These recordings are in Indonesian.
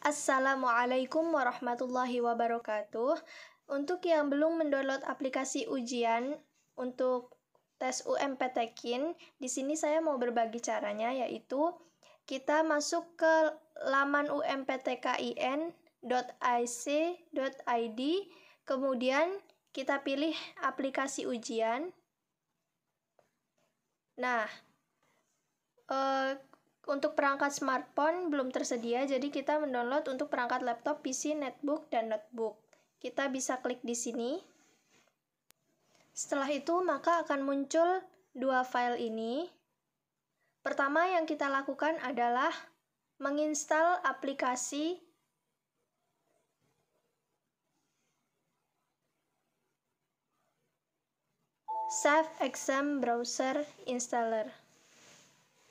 Assalamualaikum warahmatullahi wabarakatuh. Untuk yang belum mendownload aplikasi ujian untuk tes UMPTKIN, di sini saya mau berbagi caranya yaitu kita masuk ke laman umptkin.ic.id, kemudian kita pilih aplikasi ujian. Nah, eh, untuk perangkat smartphone belum tersedia, jadi kita mendownload untuk perangkat laptop, PC, netbook, dan notebook. Kita bisa klik di sini. Setelah itu, maka akan muncul dua file ini. Pertama yang kita lakukan adalah menginstal aplikasi Save Exam Browser Installer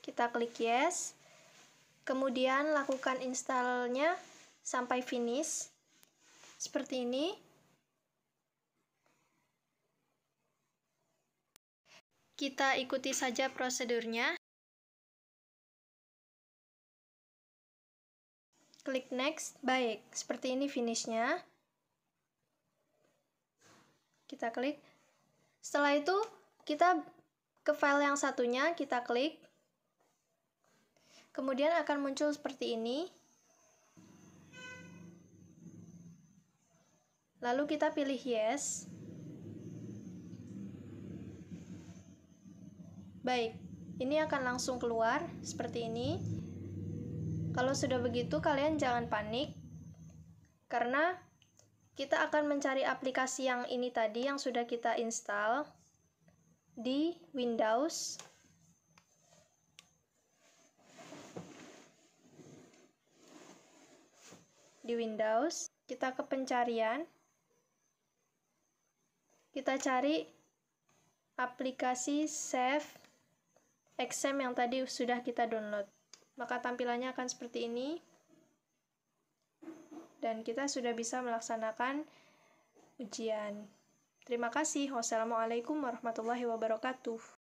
kita klik yes kemudian lakukan installnya sampai finish seperti ini kita ikuti saja prosedurnya klik next baik seperti ini finishnya kita klik setelah itu kita ke file yang satunya kita klik kemudian akan muncul seperti ini. Lalu kita pilih yes. Baik, ini akan langsung keluar seperti ini. Kalau sudah begitu, kalian jangan panik karena kita akan mencari aplikasi yang ini tadi yang sudah kita install di Windows. di Windows, kita ke pencarian, kita cari aplikasi Save Exam yang tadi sudah kita download. Maka tampilannya akan seperti ini. Dan kita sudah bisa melaksanakan ujian. Terima kasih. Wassalamualaikum warahmatullahi wabarakatuh.